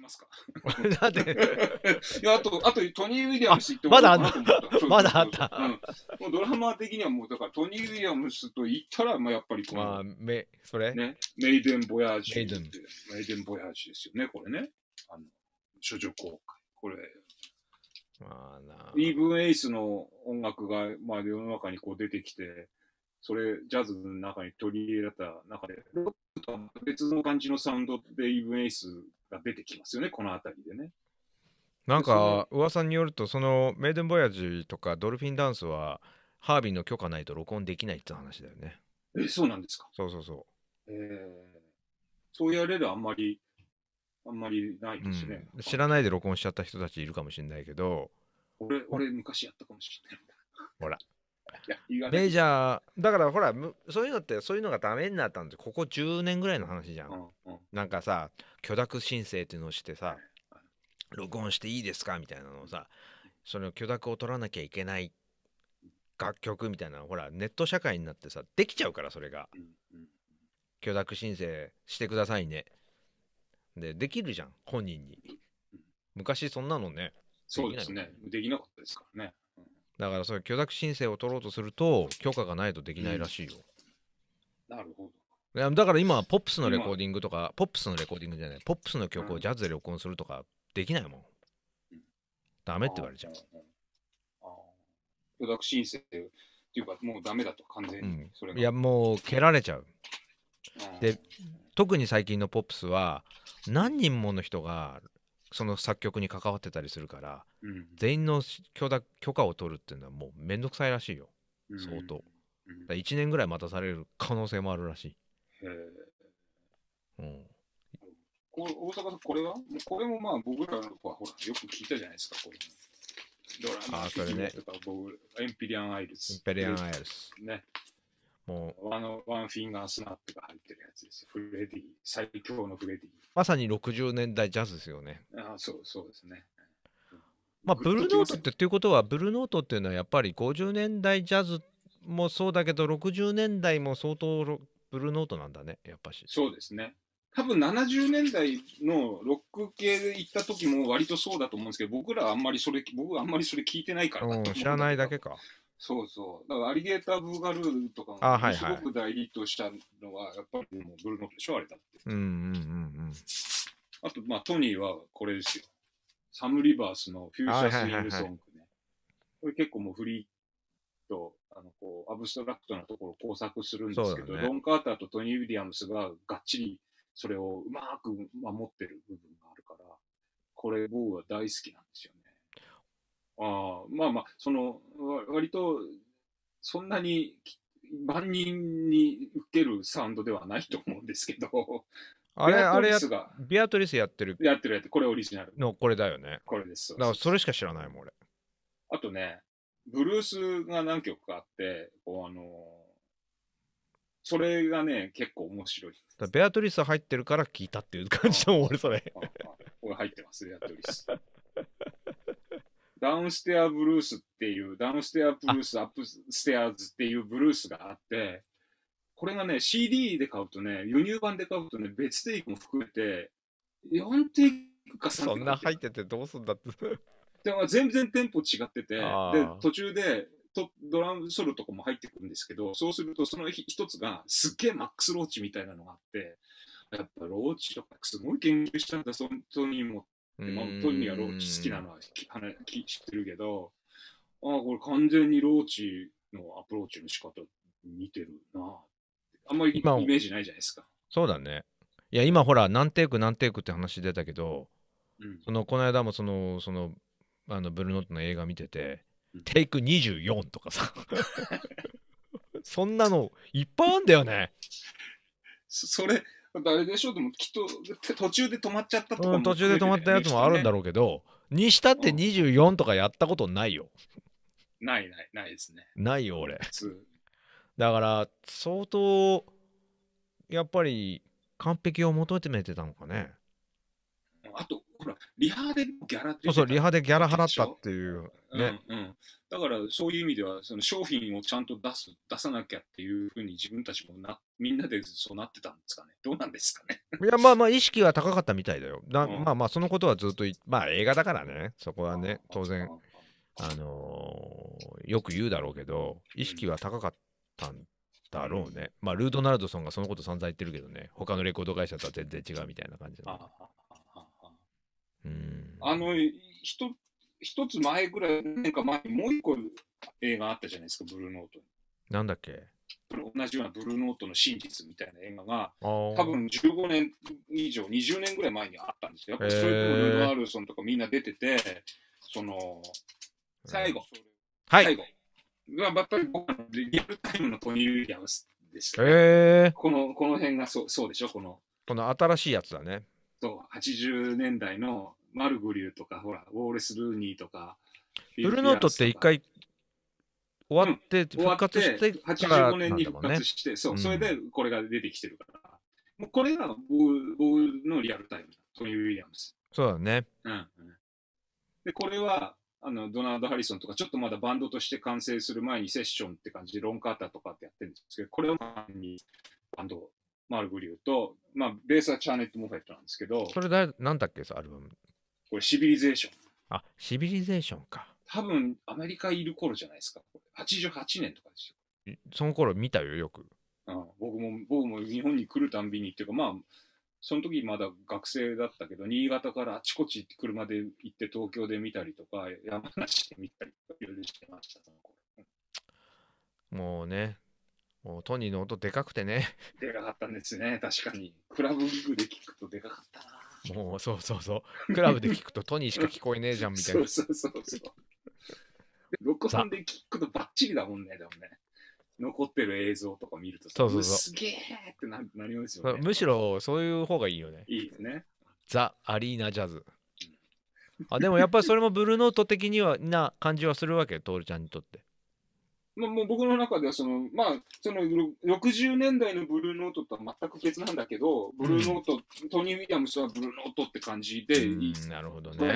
きますか だって。いや、あと、あとトニー・ウィリアムス言ってもまだあった。まだあった。うドラマ的にはもう、だからトニー・ウィリアムスと言ったら、まあ、やっぱりこの、まあ、それ、ね、メイデン・ボヤージメイデン。メイデン・ボヤージですよね、これね。あの、処女公開。これ、まあな、イーブン・エイスの音楽が、まあ、世の中にこう出てきて、それ、ジャズの中に取り入れれた中で、ロックとは別の感じのサウンドでイーブン・エイスが出てきますよね、この辺りでね。なんか噂によると、そのメイデン・ボヤジとかドルフィンダンスは、ハービーの許可ないと録音できないって話だよね。え、そうなんですか。そうそうそう。えー、そうやれるあんまり、あんまりないですね、うん、知らないで録音しちゃった人たちいるかもしれないけど。俺、俺昔やったかもしれない。ほら。メジャーだからほらそういうのってそういうのがダメになったんでここ10年ぐらいの話じゃん、うんうん、なんかさ許諾申請っていうのをしてさ録音していいですかみたいなのをさその許諾を取らなきゃいけない楽曲みたいなほらネット社会になってさできちゃうからそれが、うんうん、許諾申請してくださいねでできるじゃん本人に昔そんなのねそうですねできなかったですからねだからそれ許諾申請を取ろうとすると許可がないとできないらしいよ、うん、なるほどだから今ポップスのレコーディングとかポップスのレコーディングじゃないポップスの曲をジャズで録音するとかできないもん、うん、ダメって言われちゃう許諾申請っていうかもうダメだと完全に、うん、いやもう蹴られちゃうで特に最近のポップスは何人もの人がその作曲に関わってたりするから、うん、全員の許許可を取るっていうのはもうめんどくさいらしいよ、うん、相当、う1年ぐらい待たされる可能性もあるらしいへえ、うん、こ大阪さんこれはこれもまあ僕らの子はほらよく聞いたじゃないですかこれドラマとか、ね、エンペリアン・アイルスエンペリアン・アイルスねもう。ワン、ワンフィンガースナップが入ってるやつです。フレディ、最強のフレディ。まさに60年代ジャズですよね。あそう、そうですね。まあ、ブルーノートってということは、ブルーノートっていうのはやっぱり50年代ジャズもそうだけど、60年代も相当ブルーノートなんだね、やっぱし。そうですね。多分70年代のロック系で行った時も割とそうだと思うんですけど、僕らはあんまりそれ、僕はあんまりそれ聞いてないから、うん、知らないだけか。そうそう。だからアリゲーター・ブーガルーとかがすごく大ヒットしたのは、やっぱりもうブルーノットでしょ、あれだって。あと、まあ、トニーはこれですよ。サム・リバースのフューチャー・スイング・ソングね。これ結構もうフリーと、あの、こう、アブストラクトなところを工作するんですけど、ね、ロン・カーターとトニー・ウィリアムスががっちりそれをうまく守ってる部分があるから、これ、僕は大好きなんですよね。ああ、まあまあ、その、割とそんなに万人に受けるサウンドではないと思うんですけど。あれ、あれビアトリスやってる。やってるやってる。これオリジナル。の、これだよね。これです。だからそれしか知らないもん、俺。あとね、ブルースが何曲かあって、こうあのー、それがね、結構面白い。だベアトリス入ってるから聞いたっていう感じの俺、それ。俺入ってます、ベアトリス。ダウンステアブルースっていう、ダウンステアブルース、アップステアーズっていうブルースがあって、これがね、CD で買うとね、輸入版で買うとね、別テイクも含めて、4テイクか3テイク。そんな入っててどうすんだって。でも全然テンポ違ってて、で、途中で、とドラムソロとかも入ってくるんですけど、そうするとその一つがすっげえマックスローチみたいなのがあって、やっぱローチとかすごい研究したんだ、本当にもでまあ、トミーはローチ好きなのは知ってるけど、ああ、これ完全にローチのアプローチの仕方似てるなあんまりイメージないじゃないですか。そうだね。いや、今ほら、何テイク何テイクって話出たけど、うん、そのこの間もその、その、あのブルーノットの映画見てて、テイク24とかさ。そんなのいっぱいあるんだよね。それ、誰でしょうでもきっと途中で止まっちゃったとか、うん、途中で止まったやつもあるんだろうけど、ね、にしたって24とかやったことないよ。ないないないですね。ないよ俺。だから相当やっぱり完璧を求めてたのかね。あとほら、リハでギャラそうそう、リハでギャラ払ったっていう。ね、うん、うん、だから、そういう意味では、その商品をちゃんと出す、出さなきゃっていうふうに自分たちもな、みんなでそうなってたんですかね。どうなんですかね。いや、まあまあ、意識は高かったみたいだよ。だ、うん、まあまあ、そのことはずっと、まあ映画だからね、そこはね、当然、あのー、よく言うだろうけど、意識は高かったんだろうね。うん、まあ、ルードナルドソンがそのこと散々言ってるけどね、他のレコード会社とは全然違うみたいな感じだ、ね。あの、一、つ前ぐらい、なんか前にもう一個映画あったじゃないですか、ブルーノートに。なんだっけ同じようなブルーノートの真実みたいな映画が、多分15年以上、20年ぐらい前にあったんですよ。やっぱそういうのルーノ・アルソンとかみんな出てて、その、最後、うん、はい、最後やっぱり僕のリアルタイムのトニー・ウィリアムスです、ね。この、この辺がそうそうでしょ、この。この新しいやつだね。と80年代のマルグリューとか、ほら、ウォーレス・ルーニーとか。ブルーノートって一回終わって復活して、うん、85年に復活して、ね、そう、それでこれが出てきてるから。うん、もうこれがボーのリアルタイムトニー・ウィリアムス。そうだね。うん。で、これは、あの、ドナード・ハリソンとか、ちょっとまだバンドとして完成する前にセッションって感じで、ロンカーターとかってやってるんですけど、これをにバンドマルグリューと、まあ、ベースはチャーネット・モフェットなんですけど、それだ、なんだっけ、アルバム。これシビリゼーション。あ、シビリゼーションか。多分、アメリカいる頃じゃないですか。これ88年とかですよ。その頃見たよ、よく。あ僕も、僕も日本に来るたんびにっていうか、まあ、その時まだ学生だったけど、新潟からあちこち車で行って東京で見たりとか、山梨で見たりとか、いろいろしてました、その頃。もうね、もうトニーの音でかくてね。でかかったんですね、確かに。クラブギグで聞くとでかかったな。もうそうそうそう。クラブで聞くとトニーしか聞こえねえじゃんみたいな。そうそうそうそう。ロさんで聞くとばっちりだもんね、でもね。残ってる映像とか見るとそうそうそうすげえってななりますよね。むしろそういう方がいいよね。いいですね。ザ・アリーナ・ジャズ。あでもやっぱりそれもブルーノート的にはな感じはするわけよ、トールちゃんにとって。まあ、もう僕の中ではその、まあ、その60年代のブルーノートとは全く別なんだけど、ブルーノート、うん、トニー・ウィリアムスはブルーノートって感じで、うん、なるほどね、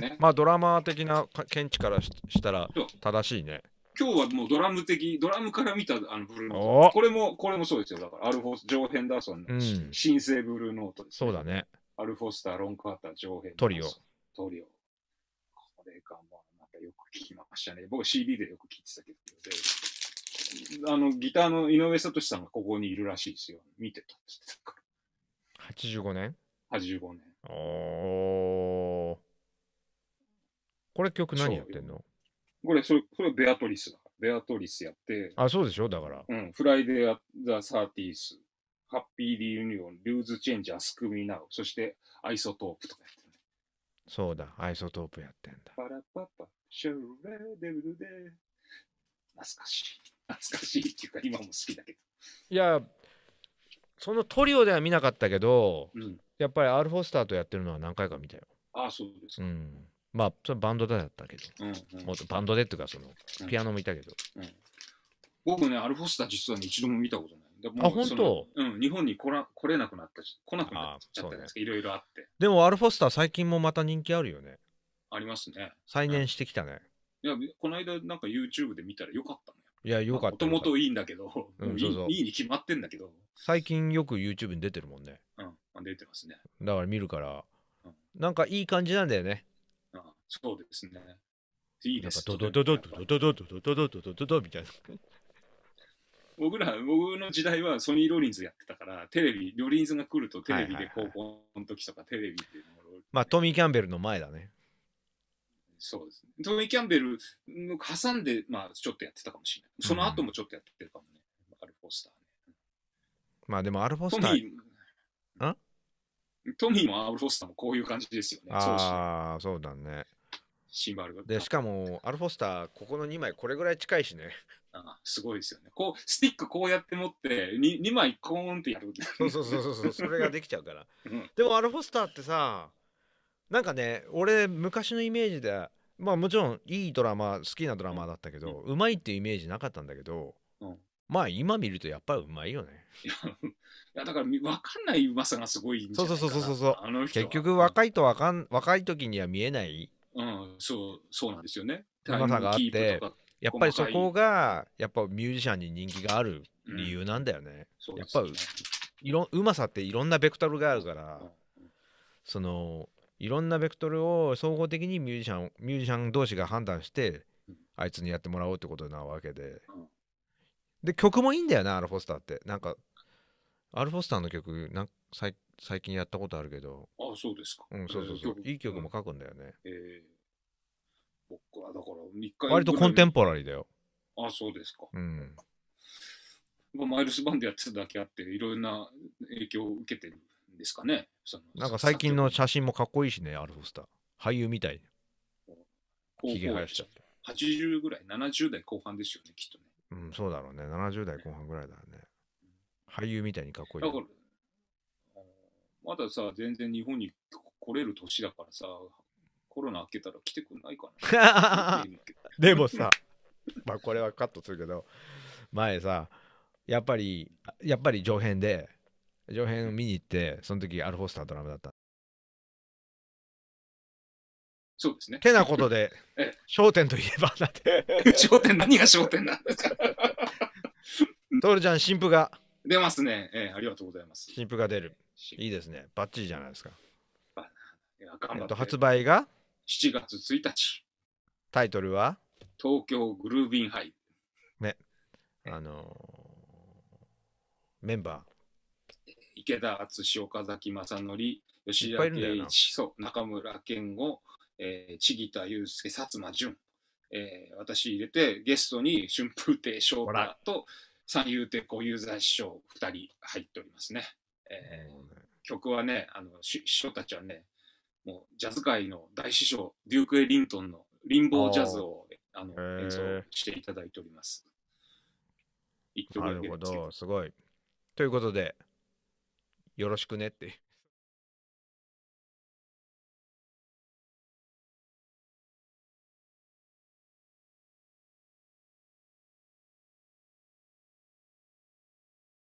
ね、まあ、ドラマー的な見地からしたら正しいね。今日はもうドラム的、ドラムから見たあのブルーノート。これも、これもそうですよ。だから、アルフォース、ジョー・ヘンダーソンの、うん、新生ブルーノートです、ね、そうだね。アルフォスター、ロン・カーター、ジョー・ヘンダーソン。トリオ。トリオ。これがもあ、またよく聞きましたね。僕 CD でよく聞いてたけど。あの、ギターの井上聡さんがここにいるらしいですよ。見てたって言ってたから。85年 ?85 年。おー。これ曲何やってんのこれ、それ、それベアトリスだ。ベアトリスやって。あ、そうでしょだから。うん。フライデー・アザ・サーティース、ハッピー・リユニオン、リューズ・チェンジ、アスク・ミナウ、そしてアイソトープとかやってる、そうだ、アイソトープやってんだ。パラパパ、シューレデルデ懐かしい。懐かしいっていうか今も好きだけどいやそのトリオでは見なかったけど、うん、やっぱりアルフォスターとやってるのは何回か見たよああそうですか、うん、まあそれバンドでだったけど、うんうん、もっとバンドでっていうかそのピアノもいたけど、うん、僕ねアルフォスター実は、ね、一度も見たことないあ本当うん日本に来ら来れなくなったし来なくなっちゃったじゃないですか、いろいろあってでもアルフォスター最近もまた人気あるよねありますね再燃してきたね、いやこの間なんか YouTube で見たらよかったねいや、よかった。もともといいんだけど、うん、いいそうそういいに決まってんだけど。最近よく YouTube に出てるもんね。うん、出てますね。だから見るから、うん、なんかいい感じなんだよね。あ、そうですね。いいです。ドドドドドドドドドドドドドドドみたいな。僕ら、僕の時代はソニー・ローリンズやってたから、テレビ、ローリンズが来るとテレビで高校の時とかテレビっていうのまあ、トミー・キャンベルの前だね。そうですね。トミー・キャンベル挟んで、まあ、ちょっとやってたかもしれない。その後もちょっとやってるかもね。うん、アル・フォスターね。まあでもアル・フォスター。トミートミーもアル・フォスターもこういう感じですよね。ああ、そうだね。シンバルが。で、しかも、アル・フォスター、ここの2枚、これぐらい近いしね。あすごいですよね。こう、スティックこうやって持って、2, 2枚コーンってやる。そうそうそうそう、それができちゃうから。うん、でも、アル・フォスターってさ、なんかね俺昔のイメージでまあもちろんいいドラマ好きなドラマだったけど、うまいっていうイメージなかったんだけど、うん、まあ今見るとやっぱりうまいよね。いやだから分かんないうまさがすごいんじゃないかなそうそうそうそうあの結局若いとわかん若い時には見えないうんそうそうなんですよね。うまさがあってやっぱりそこがやっぱミュージシャンに人気がある理由なんだよね。うん、やっぱういろうまさっていろんなベクトルがあるから、うん、そのいろんなベクトルを総合的にミュージシャンミュージシャン同士が判断してあいつにやってもらおうってことなわけでで曲もいいんだよなアルフォスターってなんかアルフォスターの曲なん最最近やったことあるけどあそうですかうんそうそうそう、いい曲も書くんだよね、えー、僕はだから割とコンテンポラリーだよあそうですかうんマイルス・バンドやってただけあっていろんな影響を受けてるですかね。そのなんか最近の写真もかっこいいしね、アルフスター。俳優みたい。ひげ生やしちゃって。80ぐらい、70代後半ですよね、きっとね。うん、そうだろうね。70代後半ぐらいだよね。俳優みたいにかっこいい。だから、まださ、全然日本に来れる年だからさ、コロナ明けたら来てくんないかな。でもさ、まあこれはカットするけど、前さ、やっぱり、やっぱり上辺で、上辺を見に行って、その時アルフォースタードラムだった。そうですね。てなことで、焦 点といえばだって。焦 点、何が焦点なんですか トールちゃん、新婦が。出ますね。ええ、ありがとうございます。新婦が出る。いいですね。バッチリじゃないですか。えっと、発売が7月1日。タイトルは東京グルービンハイ。ね。あのー、メンバー。池田敦岡崎正則、吉田圭一、そう、中村健吾、えー、千木田祐介、薩摩淳、えー、私入れて、ゲストに春風亭昇太と三遊亭小遊三師匠2人入っておりますね。えー、ね曲はね、あの師匠たちはね、もうジャズ界の大師匠、デューク・エリントンのリンボージャズをあの演奏していただいております。なるほど、すごい。ということで、よろしくねって